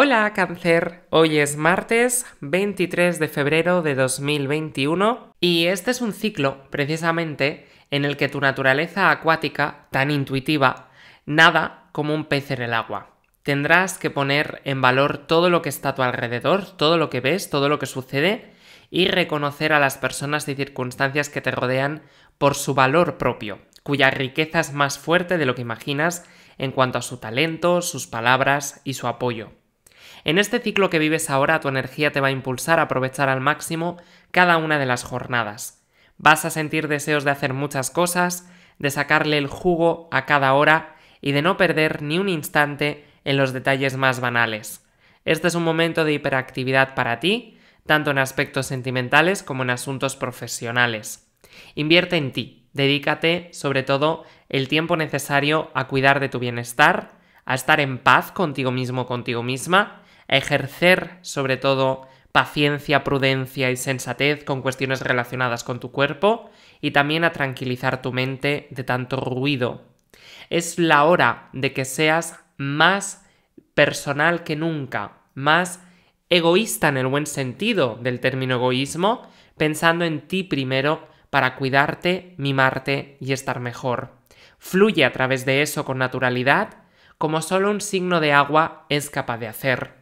Hola cáncer, hoy es martes 23 de febrero de 2021 y este es un ciclo precisamente en el que tu naturaleza acuática, tan intuitiva, nada como un pez en el agua. Tendrás que poner en valor todo lo que está a tu alrededor, todo lo que ves, todo lo que sucede y reconocer a las personas y circunstancias que te rodean por su valor propio, cuya riqueza es más fuerte de lo que imaginas en cuanto a su talento, sus palabras y su apoyo. En este ciclo que vives ahora, tu energía te va a impulsar a aprovechar al máximo cada una de las jornadas. Vas a sentir deseos de hacer muchas cosas, de sacarle el jugo a cada hora y de no perder ni un instante en los detalles más banales. Este es un momento de hiperactividad para ti, tanto en aspectos sentimentales como en asuntos profesionales. Invierte en ti, dedícate sobre todo el tiempo necesario a cuidar de tu bienestar, a estar en paz contigo mismo, contigo misma, ejercer sobre todo paciencia, prudencia y sensatez con cuestiones relacionadas con tu cuerpo y también a tranquilizar tu mente de tanto ruido. Es la hora de que seas más personal que nunca, más egoísta en el buen sentido del término egoísmo, pensando en ti primero para cuidarte, mimarte y estar mejor. Fluye a través de eso con naturalidad, como solo un signo de agua es capaz de hacer.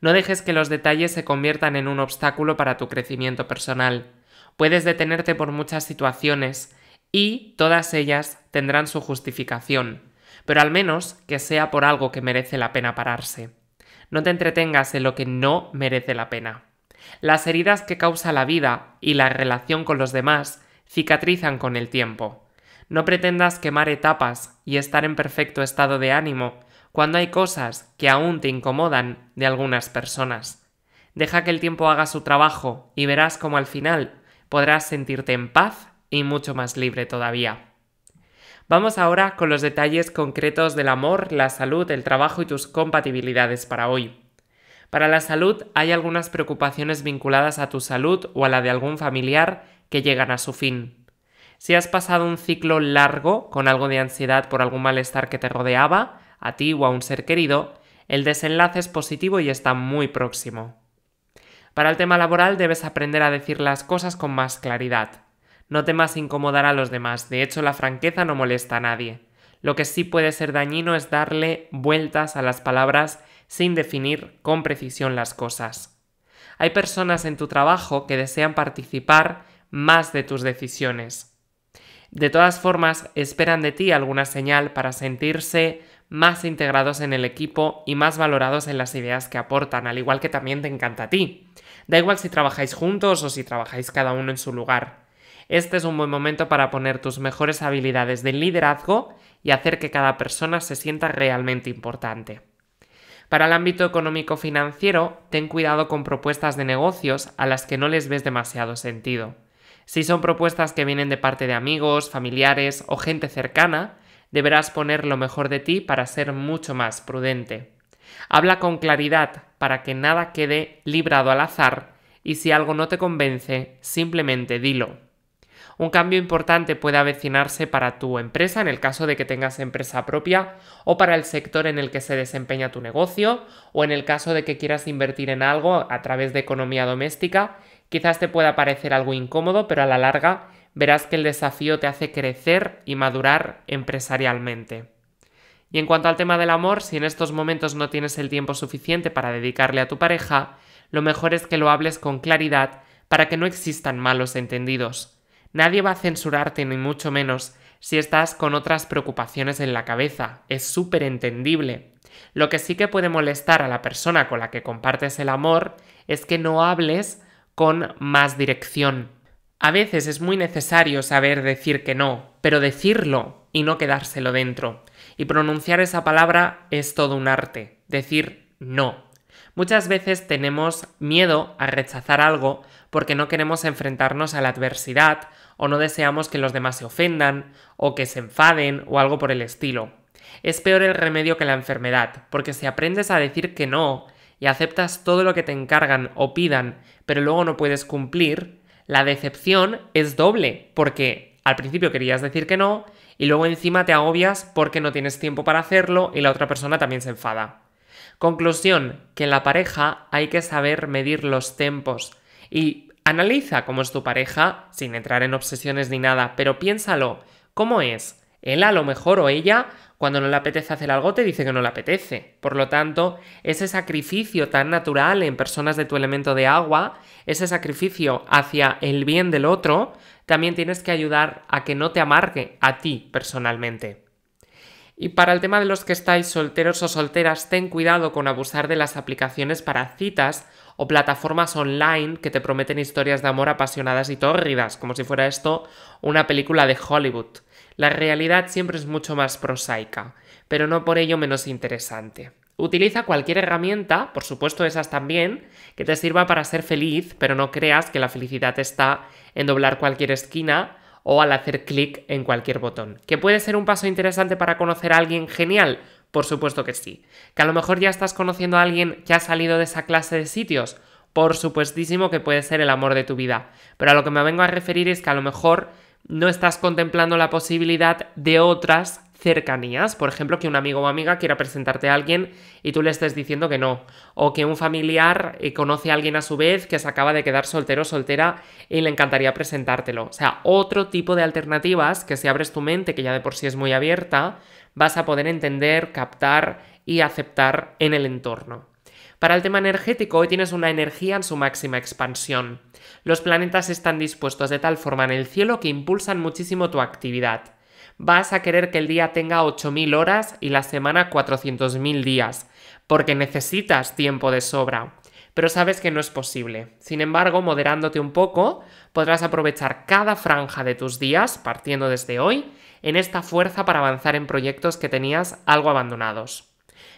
No dejes que los detalles se conviertan en un obstáculo para tu crecimiento personal. Puedes detenerte por muchas situaciones y todas ellas tendrán su justificación, pero al menos que sea por algo que merece la pena pararse. No te entretengas en lo que no merece la pena. Las heridas que causa la vida y la relación con los demás cicatrizan con el tiempo. No pretendas quemar etapas y estar en perfecto estado de ánimo cuando hay cosas que aún te incomodan de algunas personas. Deja que el tiempo haga su trabajo y verás cómo al final podrás sentirte en paz y mucho más libre todavía. Vamos ahora con los detalles concretos del amor, la salud, el trabajo y tus compatibilidades para hoy. Para la salud hay algunas preocupaciones vinculadas a tu salud o a la de algún familiar que llegan a su fin. Si has pasado un ciclo largo con algo de ansiedad por algún malestar que te rodeaba, a ti o a un ser querido, el desenlace es positivo y está muy próximo. Para el tema laboral debes aprender a decir las cosas con más claridad. No temas incomodar a los demás, de hecho la franqueza no molesta a nadie. Lo que sí puede ser dañino es darle vueltas a las palabras sin definir con precisión las cosas. Hay personas en tu trabajo que desean participar más de tus decisiones. De todas formas, esperan de ti alguna señal para sentirse más integrados en el equipo y más valorados en las ideas que aportan, al igual que también te encanta a ti. Da igual si trabajáis juntos o si trabajáis cada uno en su lugar. Este es un buen momento para poner tus mejores habilidades de liderazgo y hacer que cada persona se sienta realmente importante. Para el ámbito económico-financiero, ten cuidado con propuestas de negocios a las que no les ves demasiado sentido. Si son propuestas que vienen de parte de amigos, familiares o gente cercana, Deberás poner lo mejor de ti para ser mucho más prudente. Habla con claridad para que nada quede librado al azar y si algo no te convence, simplemente dilo. Un cambio importante puede avecinarse para tu empresa en el caso de que tengas empresa propia o para el sector en el que se desempeña tu negocio o en el caso de que quieras invertir en algo a través de economía doméstica. Quizás te pueda parecer algo incómodo, pero a la larga verás que el desafío te hace crecer y madurar empresarialmente. Y en cuanto al tema del amor, si en estos momentos no tienes el tiempo suficiente para dedicarle a tu pareja, lo mejor es que lo hables con claridad para que no existan malos entendidos. Nadie va a censurarte ni mucho menos si estás con otras preocupaciones en la cabeza, es súper entendible. Lo que sí que puede molestar a la persona con la que compartes el amor es que no hables con más dirección. A veces es muy necesario saber decir que no, pero decirlo y no quedárselo dentro. Y pronunciar esa palabra es todo un arte, decir no. Muchas veces tenemos miedo a rechazar algo porque no queremos enfrentarnos a la adversidad o no deseamos que los demás se ofendan o que se enfaden o algo por el estilo. Es peor el remedio que la enfermedad, porque si aprendes a decir que no y aceptas todo lo que te encargan o pidan, pero luego no puedes cumplir, la decepción es doble, porque al principio querías decir que no y luego encima te agobias porque no tienes tiempo para hacerlo y la otra persona también se enfada. Conclusión, que en la pareja hay que saber medir los tempos y analiza cómo es tu pareja sin entrar en obsesiones ni nada, pero piénsalo, ¿cómo es? Él a lo mejor o ella cuando no le apetece hacer algo, te dice que no le apetece. Por lo tanto, ese sacrificio tan natural en personas de tu elemento de agua, ese sacrificio hacia el bien del otro, también tienes que ayudar a que no te amargue a ti personalmente. Y para el tema de los que estáis solteros o solteras, ten cuidado con abusar de las aplicaciones para citas o plataformas online que te prometen historias de amor apasionadas y tórridas, como si fuera esto una película de Hollywood. La realidad siempre es mucho más prosaica, pero no por ello menos interesante. Utiliza cualquier herramienta, por supuesto esas también, que te sirva para ser feliz, pero no creas que la felicidad está en doblar cualquier esquina o al hacer clic en cualquier botón. ¿Que puede ser un paso interesante para conocer a alguien genial? Por supuesto que sí. Que a lo mejor ya estás conociendo a alguien que ha salido de esa clase de sitios. Por supuestísimo que puede ser el amor de tu vida. Pero a lo que me vengo a referir es que a lo mejor no estás contemplando la posibilidad de otras cercanías. Por ejemplo, que un amigo o amiga quiera presentarte a alguien y tú le estés diciendo que no. O que un familiar eh, conoce a alguien a su vez que se acaba de quedar soltero o soltera y le encantaría presentártelo. O sea, otro tipo de alternativas que si abres tu mente, que ya de por sí es muy abierta, vas a poder entender, captar y aceptar en el entorno. Para el tema energético, hoy tienes una energía en su máxima expansión. Los planetas están dispuestos de tal forma en el cielo que impulsan muchísimo tu actividad. Vas a querer que el día tenga 8.000 horas y la semana 400.000 días, porque necesitas tiempo de sobra pero sabes que no es posible. Sin embargo, moderándote un poco, podrás aprovechar cada franja de tus días, partiendo desde hoy, en esta fuerza para avanzar en proyectos que tenías algo abandonados.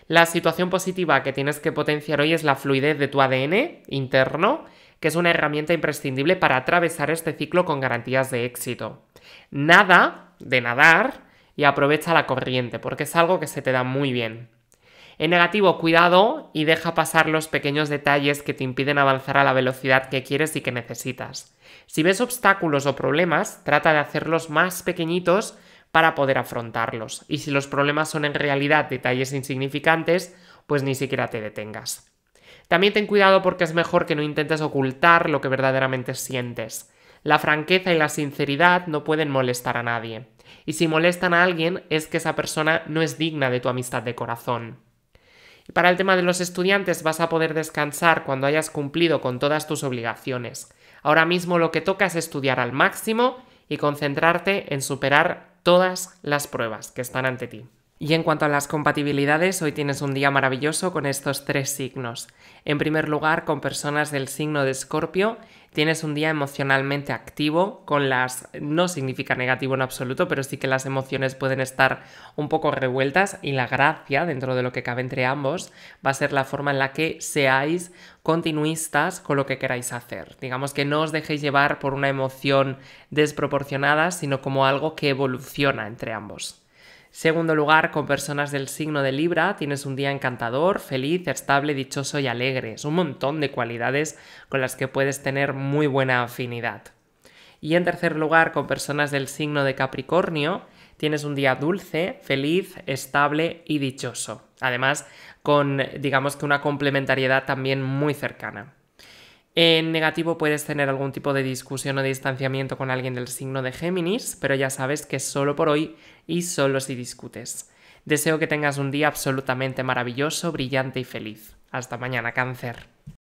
La situación positiva que tienes que potenciar hoy es la fluidez de tu ADN interno, que es una herramienta imprescindible para atravesar este ciclo con garantías de éxito. Nada de nadar y aprovecha la corriente, porque es algo que se te da muy bien. En negativo, cuidado y deja pasar los pequeños detalles que te impiden avanzar a la velocidad que quieres y que necesitas. Si ves obstáculos o problemas, trata de hacerlos más pequeñitos para poder afrontarlos. Y si los problemas son en realidad detalles insignificantes, pues ni siquiera te detengas. También ten cuidado porque es mejor que no intentes ocultar lo que verdaderamente sientes. La franqueza y la sinceridad no pueden molestar a nadie. Y si molestan a alguien es que esa persona no es digna de tu amistad de corazón para el tema de los estudiantes vas a poder descansar cuando hayas cumplido con todas tus obligaciones. Ahora mismo lo que toca es estudiar al máximo y concentrarte en superar todas las pruebas que están ante ti. Y en cuanto a las compatibilidades, hoy tienes un día maravilloso con estos tres signos. En primer lugar, con personas del signo de Escorpio, tienes un día emocionalmente activo, con las... no significa negativo en absoluto, pero sí que las emociones pueden estar un poco revueltas y la gracia, dentro de lo que cabe entre ambos, va a ser la forma en la que seáis continuistas con lo que queráis hacer. Digamos que no os dejéis llevar por una emoción desproporcionada, sino como algo que evoluciona entre ambos. Segundo lugar, con personas del signo de Libra tienes un día encantador, feliz, estable, dichoso y alegre. Es un montón de cualidades con las que puedes tener muy buena afinidad. Y en tercer lugar, con personas del signo de Capricornio, tienes un día dulce, feliz, estable y dichoso. Además, con digamos que una complementariedad también muy cercana. En negativo puedes tener algún tipo de discusión o distanciamiento con alguien del signo de Géminis, pero ya sabes que es solo por hoy y solo si discutes. Deseo que tengas un día absolutamente maravilloso, brillante y feliz. Hasta mañana, cáncer.